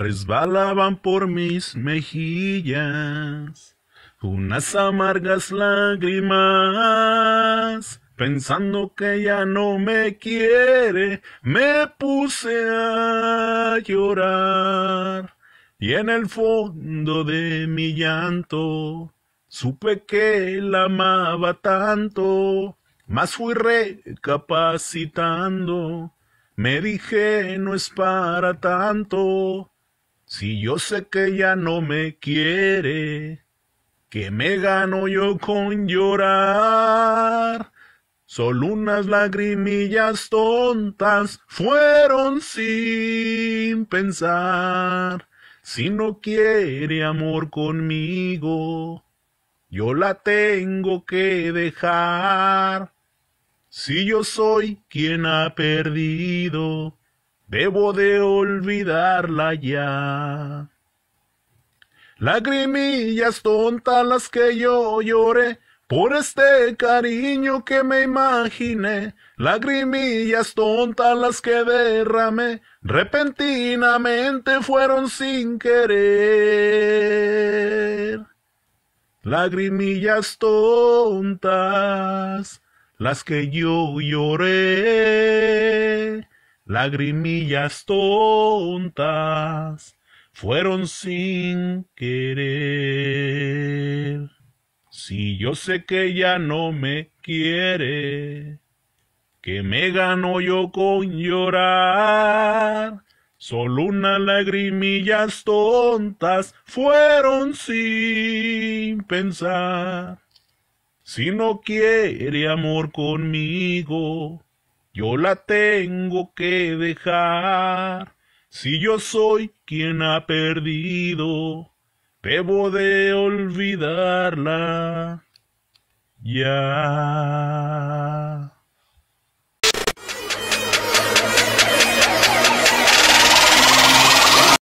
resbalaban por mis mejillas unas amargas lágrimas. Pensando que ya no me quiere, me puse a llorar. Y en el fondo de mi llanto, supe que la amaba tanto, mas fui recapacitando. Me dije, no es para tanto, si yo sé que ella no me quiere, que me gano yo con llorar. Solo unas lagrimillas tontas fueron sin pensar. Si no quiere amor conmigo, yo la tengo que dejar. Si yo soy quien ha perdido, debo de olvidarla ya. Lagrimillas tontas las que yo lloré por este cariño que me imaginé, lagrimillas tontas las que derramé, repentinamente fueron sin querer. Lagrimillas tontas las que yo lloré lagrimillas tontas fueron sin querer. Si yo sé que ya no me quiere, que me gano yo con llorar. Solo unas lagrimillas tontas fueron sin pensar. Si no quiere amor conmigo, yo la tengo que dejar. Si yo soy quien ha perdido, debo de olvidarla. Ya.